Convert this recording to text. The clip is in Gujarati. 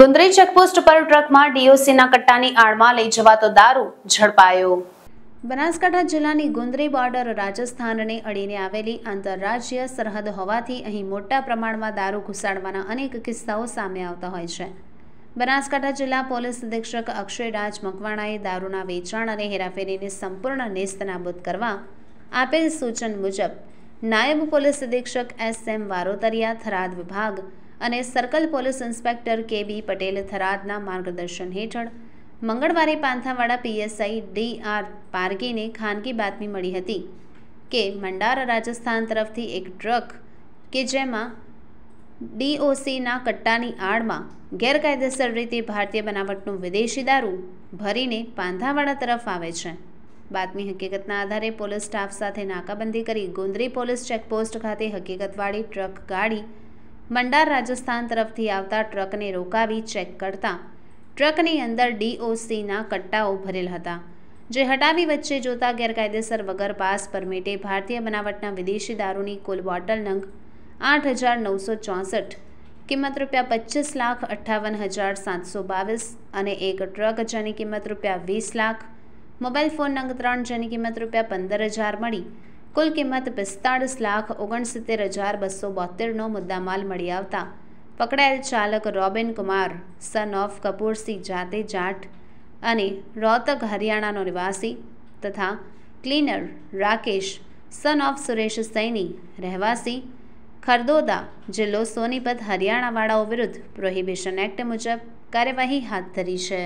ગુંદરી ચેકપોસ્ટ પર ટ્રકમાં ડીઓસીના કટ્ટાની આડમાં લઈ જવાતો દારૂ ઝડપાયો બનાસકાંઠા જિલ્લાની ગુંદરી બોર્ડર રાજસ્થાનને અડીને આવેલી આંતરરાજ્ય સરહદ હોવાથી અહીં મોટા પ્રમાણમાં દારૂ ઘુસાડવાના અનેક કિસ્સાઓ સામે આવતા હોય છે બનાસકાંઠા જિલ્લા પોલીસ અધિક્ષક અક્ષયરાજ મકવાણાએ દારૂના વેચાણ અને હેરાફેરીને સંપૂર્ણ નેસ્તનાબૂદ કરવા આપેલ સૂચન મુજબ નાયબ પોલીસ અધિક્ષક એસ એમ વારોતરિયા થરાદ વિભાગ અને સર્કલ પોલીસ ઇન્સ્પેક્ટર કે બી પટેલ થરાદના માર્ગદર્શન હેઠળ મંગળવારે પાંથાવાડા પીએસઆઈ ડી આર પારગીને ખાનગી બાતમી મળી હતી કે મંડાર રાજસ્થાન તરફથી એક ટ્રક કે જેમાં ડીઓસીના કટ્ટાની આડમાં ગેરકાયદેસર રીતે ભારતીય બનાવટનું વિદેશી દારૂ ભરીને પાંધાવાડા તરફ આવે છે બાતમી હકીકતના આધારે પોલીસ સ્ટાફ સાથે નાકાબંધી કરી ગુંદરી પોલીસ ચેકપોસ્ટ ખાતે હકીકતવાળી ટ્રક ગાડી મંડાર રાજસ્થાન તરફથી આવતા ટ્રકને રોકાવી ચેક કરતા ટ્રકની અંદર ડીઓસીના કટ્ટાઓ ભરેલ હતા જે હટાવી વચ્ચે જોતા ગેરકાયદેસર વગર પાસ પરમિટે ભારતીય બનાવટના વિદેશી દારૂની કુલ બોટલ નંગ આઠ હજાર નવસો ચોસઠ કિંમત રૂપિયા પચીસ લાખ અઠ્ઠાવન હજાર સાતસો બાવીસ અને એક ટ્રક જેની કિંમત રૂપિયા વીસ લાખ મોબાઈલ ફોન નંગ ત્રણ જેની કિંમત રૂપિયા પંદર હજાર મળી કુલ કિંમત પિસ્તાળીસ લાખ ઓગણસિત્તેર હજાર બસો બોતેરનો મુદ્દામાલ મળી આવતા પકડાયેલ ચાલક રોબિન કુમાર સન ઓફ કપૂરસિંહ જાતે જાટ અને રોહતક હરિયાણાનો નિવાસી તથા cleaner Rakesh son of Suresh Saini રહેવાસી ખરદોદા જિલ્લો સોનીપત હરિયાણાવાળાઓ વિરુદ્ધ પ્રોહિબિશન એક્ટ મુજબ કાર્યવાહી હાથ ધરી છે